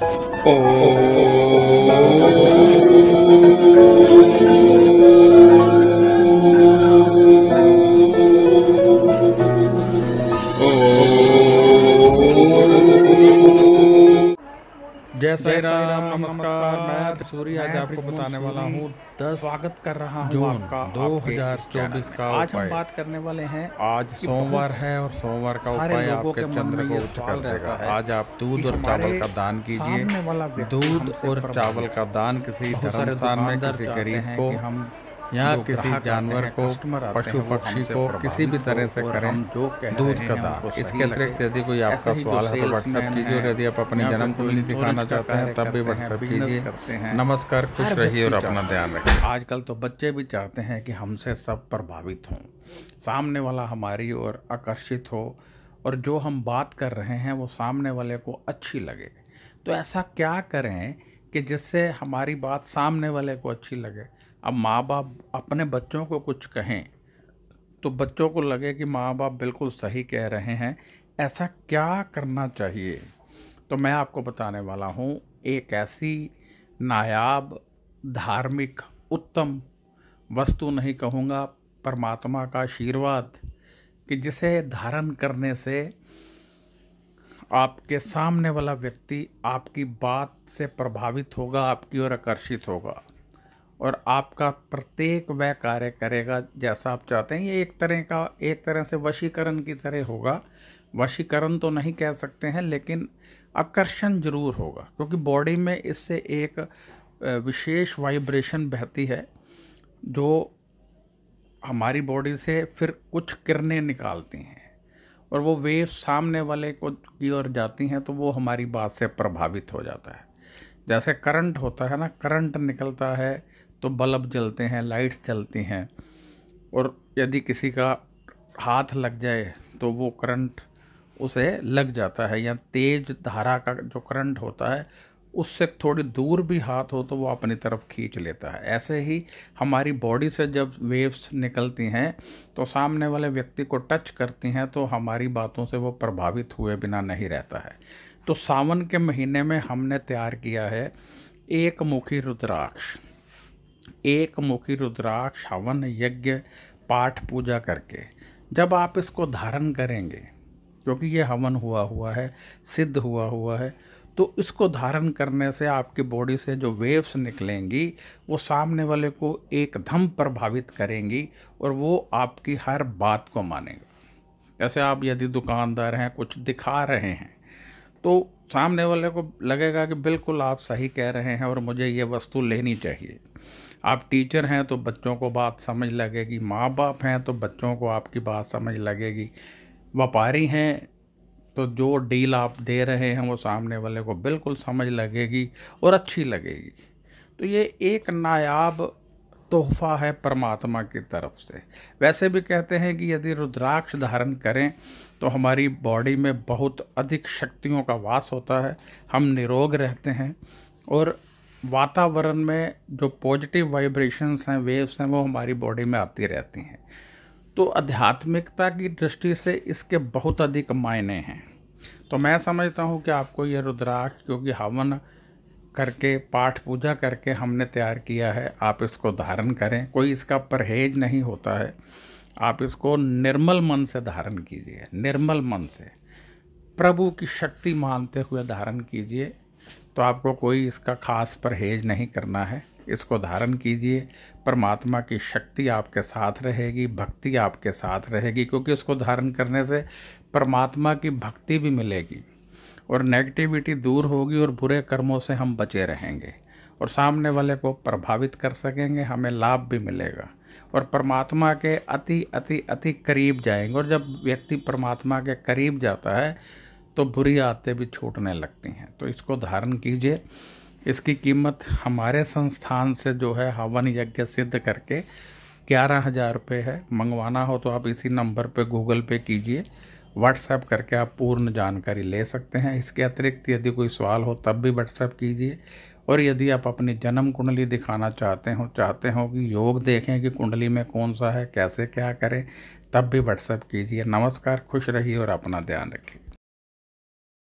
哦。साई राम नमस्कार मैं सूर्य आज आपको बताने वाला हूँ स्वागत कर रहा हूँ आपका दो हजार चौबीस का आज हम बात करने वाले हैं आज सोमवार है और सोमवार का उपाय आपके चंद्र को उच्च कर देगा आज आप दूध और चावल का दान कीजिए दूध और चावल का दान किसी धर्मस्थान में किसी गरीब को हम यहाँ किसी जानवर को पशु पक्षी को किसी भी तरह से करें दूध का दान इसके अतिरिक्त यदि कोई आपका सवाल है तो व्हाट्सएप कीजिए और यदि आप अपनी जन्म दिखाना चाहते हैं तब भी व्हाट्सएप कीजिए नमस्कार खुश रहिए और अपना ध्यान रखिए आजकल तो बच्चे भी चाहते हैं कि हमसे सब प्रभावित हों सामने वाला हमारी ओर आकर्षित हो और जो हम बात कर रहे हैं वो सामने वाले को अच्छी लगे तो ऐसा क्या करें कि जिससे हमारी बात सामने वाले को अच्छी लगे अब माँ बाप अपने बच्चों को कुछ कहें तो बच्चों को लगे कि माँ बाप बिल्कुल सही कह रहे हैं ऐसा क्या करना चाहिए तो मैं आपको बताने वाला हूँ एक ऐसी नायाब धार्मिक उत्तम वस्तु नहीं कहूँगा परमात्मा का आशीर्वाद कि जिसे धारण करने से आपके सामने वाला व्यक्ति आपकी बात से प्रभावित होगा आपकी ओर आकर्षित होगा और आपका प्रत्येक वह कार्य करेगा जैसा आप चाहते हैं ये एक तरह का एक तरह से वशीकरण की तरह होगा वशीकरण तो नहीं कह सकते हैं लेकिन आकर्षण जरूर होगा क्योंकि बॉडी में इससे एक विशेष वाइब्रेशन बहती है जो हमारी बॉडी से फिर कुछ किरणें निकालती हैं और वो वेव सामने वाले को की ओर जाती हैं तो वो हमारी बात से प्रभावित हो जाता है जैसे करंट होता है ना करंट निकलता है तो बल्ब जलते हैं लाइट्स जलती हैं और यदि किसी का हाथ लग जाए तो वो करंट उसे लग जाता है या तेज धारा का जो करंट होता है उससे थोड़ी दूर भी हाथ हो तो वो अपनी तरफ खींच लेता है ऐसे ही हमारी बॉडी से जब वेव्स निकलती हैं तो सामने वाले व्यक्ति को टच करती हैं तो हमारी बातों से वो प्रभावित हुए बिना नहीं रहता है तो सावन के महीने में हमने तैयार किया है एक मुखी रुद्राक्ष एक मुखी रुद्राक्ष हवन यज्ञ पाठ पूजा करके जब आप इसको धारण करेंगे क्योंकि ये हवन हुआ हुआ है सिद्ध हुआ हुआ है तो इसको धारण करने से आपकी बॉडी से जो वेव्स निकलेंगी वो सामने वाले को एकदम प्रभावित करेंगी और वो आपकी हर बात को मानेगा जैसे आप यदि दुकानदार हैं कुछ दिखा रहे हैं तो सामने वाले को लगेगा कि बिल्कुल आप सही कह रहे हैं और मुझे ये वस्तु लेनी चाहिए आप टीचर हैं तो बच्चों को बात समझ लगेगी माँ बाप हैं तो बच्चों को आपकी बात समझ लगेगी व्यापारी हैं तो जो डील आप दे रहे हैं वो सामने वाले को बिल्कुल समझ लगेगी और अच्छी लगेगी तो ये एक नायाब तोहफा है परमात्मा की तरफ से वैसे भी कहते हैं कि यदि रुद्राक्ष धारण करें तो हमारी बॉडी में बहुत अधिक शक्तियों का वास होता है हम निरोग रहते हैं और वातावरण में जो पॉजिटिव वाइब्रेशंस हैं वेव्स हैं वो हमारी बॉडी में आती रहती हैं तो आध्यात्मिकता की दृष्टि से इसके बहुत अधिक मायने हैं तो मैं समझता हूँ कि आपको ये रुद्राक्ष क्योंकि हवन करके पाठ पूजा करके हमने तैयार किया है आप इसको धारण करें कोई इसका परहेज नहीं होता है आप इसको निर्मल मन से धारण कीजिए निर्मल मन से प्रभु की शक्ति मानते हुए धारण कीजिए तो आपको कोई इसका खास परहेज नहीं करना है इसको धारण कीजिए परमात्मा की शक्ति आपके साथ रहेगी भक्ति आपके साथ रहेगी क्योंकि उसको धारण करने से परमात्मा की भक्ति भी मिलेगी और नेगेटिविटी दूर होगी और बुरे कर्मों से हम बचे रहेंगे और सामने वाले को प्रभावित कर सकेंगे हमें लाभ भी मिलेगा और परमात्मा के अति अति अति करीब जाएंगे और जब व्यक्ति परमात्मा के करीब जाता है तो बुरी आदतें भी छूटने लगती हैं तो इसको धारण कीजिए इसकी कीमत हमारे संस्थान से जो है हवन यज्ञ सिद्ध करके ग्यारह हज़ार रुपये है मंगवाना हो तो आप इसी नंबर पे गूगल पे कीजिए व्हाट्सएप करके आप पूर्ण जानकारी ले सकते हैं इसके अतिरिक्त यदि कोई सवाल हो तब भी व्हाट्सएप कीजिए और यदि आप अपनी जन्म कुंडली दिखाना चाहते हो चाहते हो कि योग देखें कि कुंडली में कौन सा है कैसे क्या करें तब भी व्हाट्सएप कीजिए नमस्कार खुश रहिए और अपना ध्यान रखिए